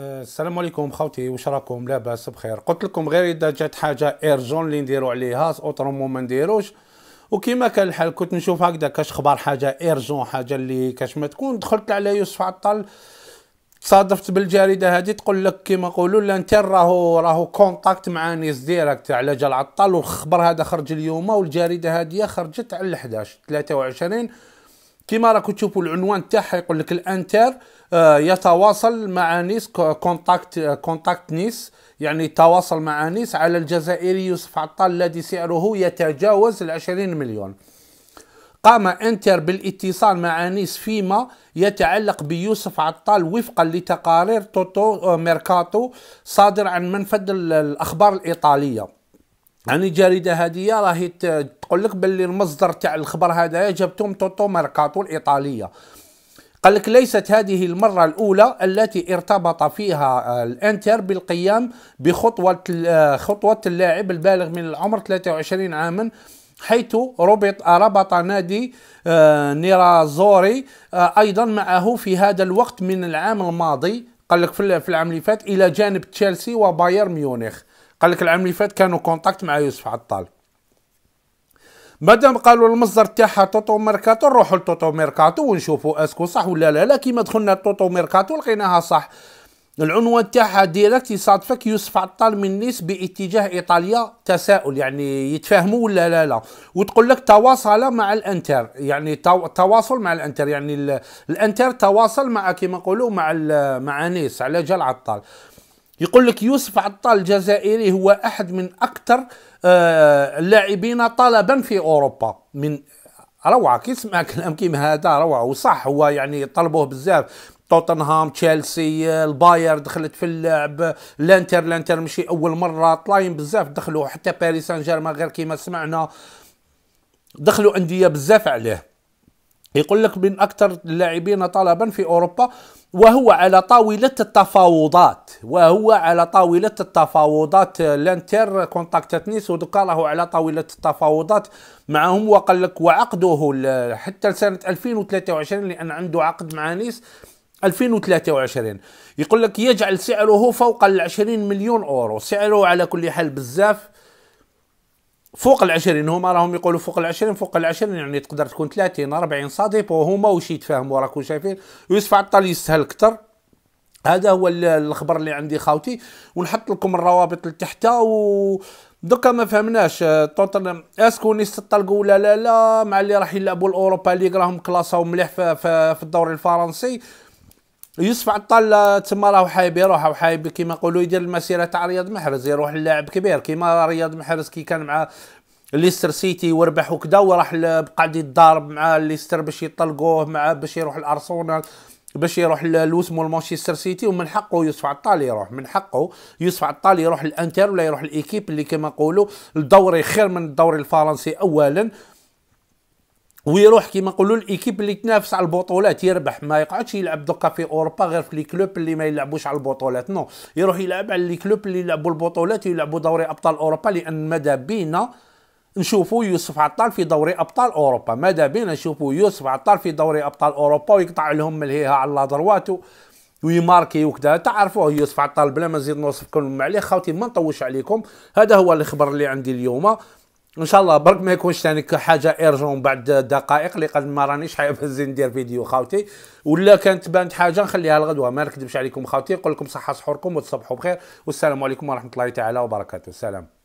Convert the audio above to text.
السلام عليكم خوتي واش راكم لاباس بخير قلت لكم غير اذا جات حاجه ايرجون اللي نديرو عليها اوترومون ما نديروش وكيما كان الحال كنت نشوف هكذا كاش خبار حاجه ايرجون حاجه اللي كاش ما تكون دخلت على يوسف عطل تصادفت بالجريده هذه تقول لك كيما نقولوا الانتر راهو راهو كونتاكت مع نيس ديريكت على جال عطل والخبر هذا خرج اليوم والجريده هذه خرجت على 11 23 كما راكم تشوفوا العنوان تاعها يقول لك الانتر آه، يتواصل مع نيس كونتاكت آه، كونتاكت نيس يعني تواصل مع نيس على الجزائري يوسف عطال الذي سعره يتجاوز 20 مليون قام انتر بالاتصال مع نيس فيما يتعلق بيوسف عطال وفقا لتقارير توتو آه، ميركاتو صادر عن منفذ الاخبار الايطاليه يعني الجريده هذه راهي تقول لك باللي المصدر تاع الخبر هذا جابته من توتو ماركاتو الايطاليه قال لك ليست هذه المرة الأولى التي ارتبط فيها آه، الانتر بالقيام بخطوة آه، خطوة اللاعب البالغ من العمر 23 عاما حيث ربط آه، ربط نادي نيرازوري أيضا معه في هذا الوقت من العام الماضي قال لك في العام اللي فات إلى جانب تشيلسي وبايرن ميونخ قال لك العام اللي فات كانوا كونتاكت مع يوسف عطال مادام قالوا المصدر تاعها توتو ميركاتو نروحوا لتوتو ميركاتو ونشوفوا اسكو صح ولا لا لا كيما دخلنا توتو ميركاتو لقيناها صح العنوان تاعها ديريكت يصادفك يوسف عطال من نيس باتجاه ايطاليا تساؤل يعني يتفاهموا ولا لا لا وتقول لك تواصل مع الانتر يعني تواصل مع الانتر يعني الانتر تواصل مع كيما نقولوا مع مع نيس على جال عطال يقول لك يوسف عطال الجزائري هو احد من اكثر آه، اللاعبين طلبا في اوروبا من روعه كي تسمع كلام كيما هذا روعه وصح هو يعني طلبوه بزاف توتنهام تشيلسي الباير دخلت في اللعب لانتر لانتر ماشي اول مره طلاين بزاف دخلوا حتى باريس سان جيرمان غير كيما سمعنا دخلوا انديه بزاف عليه يقول لك من اكثر اللاعبين طلبا في اوروبا وهو على طاوله التفاوضات وهو على طاوله التفاوضات لانتر كونتاكتتني ودكا راهو على طاوله التفاوضات معهم وقال لك وعقده حتى لسنه 2023 لان عنده عقد مع نيس 2023 يقول لك يجعل سعره فوق ال 20 مليون اورو سعره على كل حال بزاف فوق العشرين هما راهم يقولوا فوق العشرين فوق العشرين يعني تقدر تكون 30 40 صاديب وهما واش يتفاهموا راكم شايفين يوسف عطال يستهل كثر هذا هو الخبر اللي عندي خاوتي ونحط لكم الروابط لتحت و دوكا ما فهمناش آه، توتنهام اسكون يستطلقوا ولا لا لا مع اللي راح يلعبوا الاوروبا ليغ راهم كلاساو مليح في, في الدوري الفرنسي يوسف عطال تما راهو حايب يروح راهو حايب كيما نقولوا يدير المسيره تاع رياض محرز يروح للاعب كبير كيما رياض محرز كي كان مع ليستر سيتي وربح وكذا وراح قاعد يتضارب مع ليستر باش يطلقوه مع باش يروح لارسنال باش يروح لوسمو لمانشستر سيتي ومن حقه يوسف عطال يروح من حقه يوسف عطال يروح الانتر ولا يروح الايكيب اللي كما نقولوا الدوري خير من الدوري الفرنسي اولا ويروح كيما نقولوا الايكيب اللي تنافس على البطولات يربح ما يقعدش يلعب دوكا في اوروبا غير في لي كلوب اللي ما يلعبوش على البطولات نو يروح يلعب على لي كلوب اللي يلعبوا البطولات ويلعبوا دوري ابطال اوروبا لان مدى بينا نشوفوا يوسف عطال في دوري ابطال اوروبا مدى بينا نشوفوا يوسف عطال في دوري ابطال اوروبا ويقطع لهم الهيها على درواتو ويماركي وكذا تعرفوه يوسف عطال بلا ما نزيد نوصفكم عليه خاوتي ما نطوش عليكم هذا هو الخبر اللي عندي اليوم ان شاء الله برك ما يكونش ثاني حاجه ايرجون بعد دقائق قد ما رانيش حاب ندير فيديو خاوتي ولا كانت بانت حاجه نخليها لغدوه ما نكذبش عليكم خاوتي نقول لكم صحه سحوركم وتصبحوا بخير والسلام عليكم ورحمه الله تعالى وبركاته سلام